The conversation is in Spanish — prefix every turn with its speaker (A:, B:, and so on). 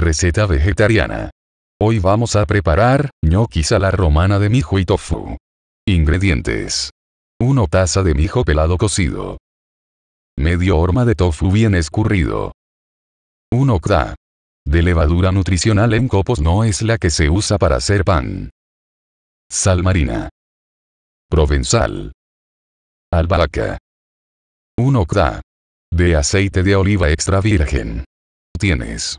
A: Receta vegetariana. Hoy vamos a preparar ñoquis a la romana de mijo y tofu. Ingredientes. 1 taza de mijo pelado cocido. Medio horma de tofu bien escurrido. 1 octa. De levadura nutricional en copos no es la que se usa para hacer pan. Sal marina. Provenzal. Albahaca. 1 octa. De aceite de oliva extra virgen. Tienes.